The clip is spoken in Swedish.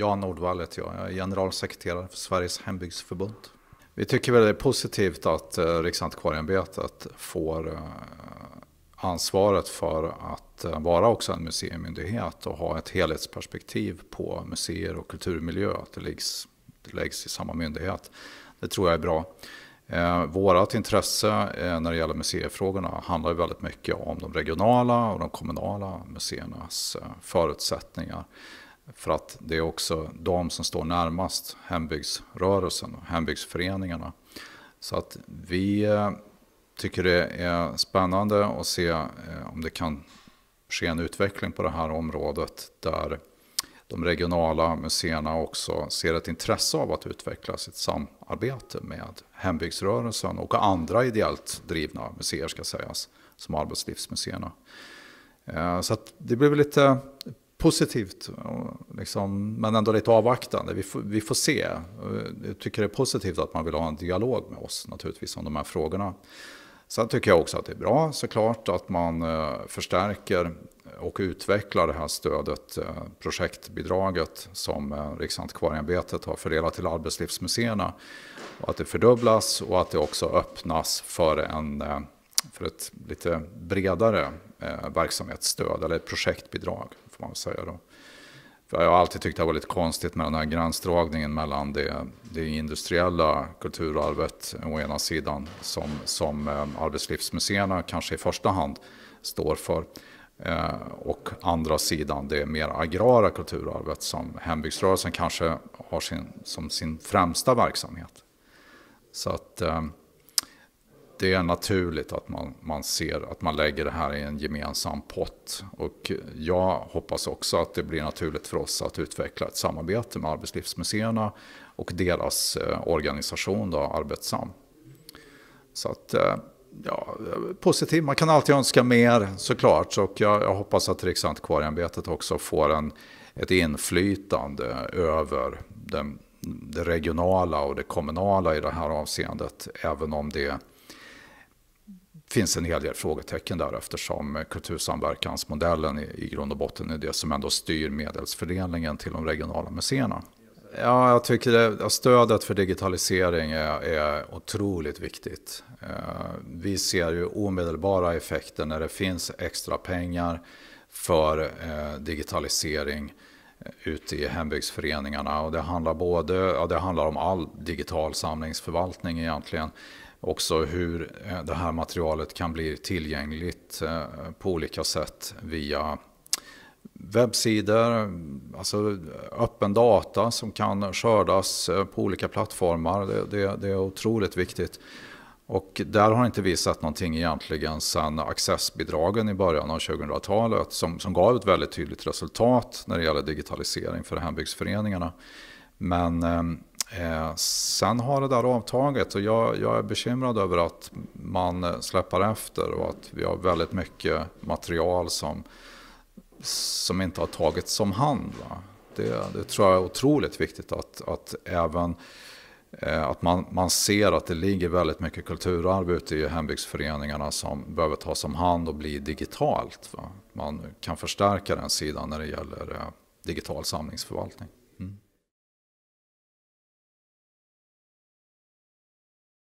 Jan Nordvall heter jag. Jag är generalsekreterare för Sveriges hembygdsförbund. Vi tycker väl det är positivt att eh, Riksantikvarieämbetet får eh, ansvaret för att eh, vara också en museimyndighet och ha ett helhetsperspektiv på museer och kulturmiljö. Att det läggs, det läggs i samma myndighet. Det tror jag är bra. Vårt intresse när det gäller museifrågorna handlar väldigt mycket om de regionala och de kommunala museernas förutsättningar. För att det är också de som står närmast hembygdsrörelsen och hembygdsföreningarna. Så att vi eh, tycker det är spännande att se eh, om det kan ske en utveckling på det här området där de regionala museerna också ser ett intresse av att utveckla sitt samarbete med hembygdsrörelsen och andra ideellt drivna museer ska sägas, som arbetslivsmuseerna. Eh, så att det blir lite positivt, liksom, men ändå lite avvaktande. Vi får, vi får se. Jag tycker det är positivt att man vill ha en dialog med oss naturligtvis om de här frågorna. Sen tycker jag också att det är bra såklart att man eh, förstärker och utvecklar det här stödet, eh, projektbidraget som eh, Riksantikvarieämbetet har fördelat till arbetslivsmuseerna. Och att det fördubblas och att det också öppnas för, en, för ett lite bredare Eh, verksamhetsstöd eller projektbidrag. Får man säga då. För jag har alltid tyckt det var lite konstigt med den här gränsdragningen mellan det, det industriella kulturarvet å ena sidan som, som eh, arbetslivsmuseerna kanske i första hand står för eh, och andra sidan det mer agrara kulturarvet som hembygdsrörelsen kanske har sin, som sin främsta verksamhet. Så att det är naturligt att man, man ser att man lägger det här i en gemensam pott. Och jag hoppas också att det blir naturligt för oss att utveckla ett samarbete med arbetslivsmuseerna och deras eh, organisation då, Arbetsam. Så att, eh, ja, positivt. Man kan alltid önska mer såklart. Och jag, jag hoppas att Riksantikvarieämbetet också får en, ett inflytande över den, det regionala och det kommunala i det här avseendet. Även om det finns en hel del frågetecken där eftersom kultursamverkansmodellen i, i grund och botten är det som ändå styr medelsfördelningen till de regionala museerna. Ja, jag tycker att stödet för digitalisering är, är otroligt viktigt. Eh, vi ser ju omedelbara effekter när det finns extra pengar för eh, digitalisering eh, ute i hembygdsföreningarna. Och det, handlar både, ja, det handlar om all digital samlingsförvaltning egentligen också hur eh, det här materialet kan bli tillgängligt eh, på olika sätt via webbsidor, alltså öppen data som kan skördas eh, på olika plattformar. Det, det, det, är otroligt viktigt. Och där har inte vi sett någonting egentligen sedan accessbidragen i början av 2000-talet som, som gav ett väldigt tydligt resultat när det gäller digitalisering för hembygdsföreningarna. Men ehm, Eh, sen har det där avtaget och jag, jag, är bekymrad över att man eh, släpper efter och att vi har väldigt mycket material som, som inte har tagits om hand. Det, det, tror jag är otroligt viktigt att, att även eh, att man, man ser att det ligger väldigt mycket kulturarv ute i hembygdsföreningarna som behöver tas om hand och bli digitalt. Va? Man kan förstärka den sidan när det gäller eh, digital samlingsförvaltning. Mm.